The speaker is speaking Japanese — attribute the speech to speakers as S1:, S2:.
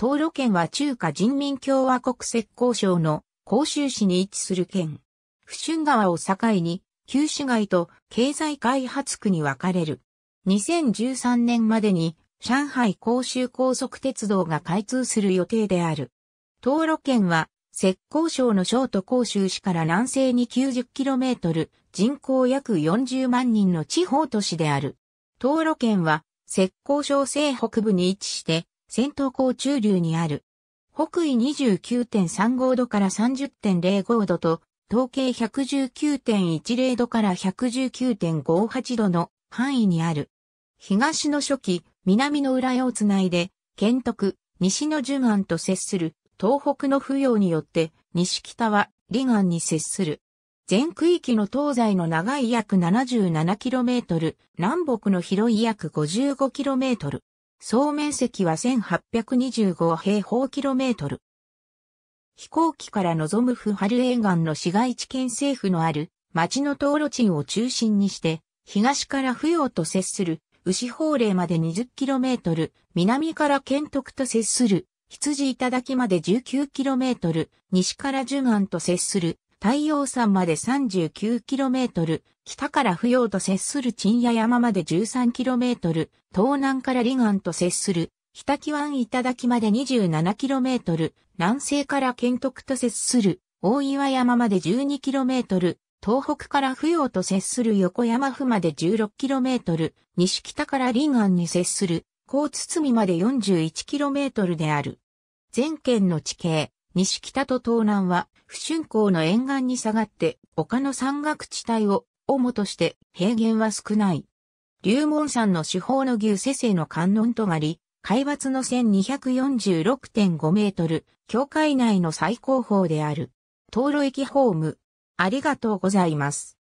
S1: 東路県は中華人民共和国浙江省の広州市に位置する県。不春川を境に、旧市街と経済開発区に分かれる。2013年までに上海広州高速鉄道が開通する予定である。東路県は浙江省の省都広州市から南西に 90km、人口約40万人の地方都市である。東路県は、浙江省西北部に位置して、戦闘港中流にある。北緯29.35度から30.05度と、統計119.10度から119.58度の範囲にある。東の初期、南の裏へをつないで、県徳、西の樹岸と接する東北の扶養によって、西北は離岸に接する。全区域の東西の長い約 77km、南北の広い約 55km。総面積は1825平方キロメートル。飛行機から望むフハル沿岸の市街地県政府のある町の道路地を中心にして、東から不要と接する牛法令まで2 0トル、南から県徳と接する羊頂まで1 9トル、西から樹岸と接する太陽山まで 39km、北から不要と接する鎮夜山まで 13km、東南から離岸と接する北木湾頂まで 27km、南西から県徳と接する大岩山まで 12km、東北から不要と接する横山府まで 16km、西北から離岸に接する、高堤まで 41km である。全県の地形、西北と東南は、不春港の沿岸に下がって、丘の山岳地帯を、主として、平原は少ない。龍門山の四方の牛瀬瀬の観音とがり、海抜の1246.5メートル、境界内の最高峰である。道路駅ホーム。ありがとうございます。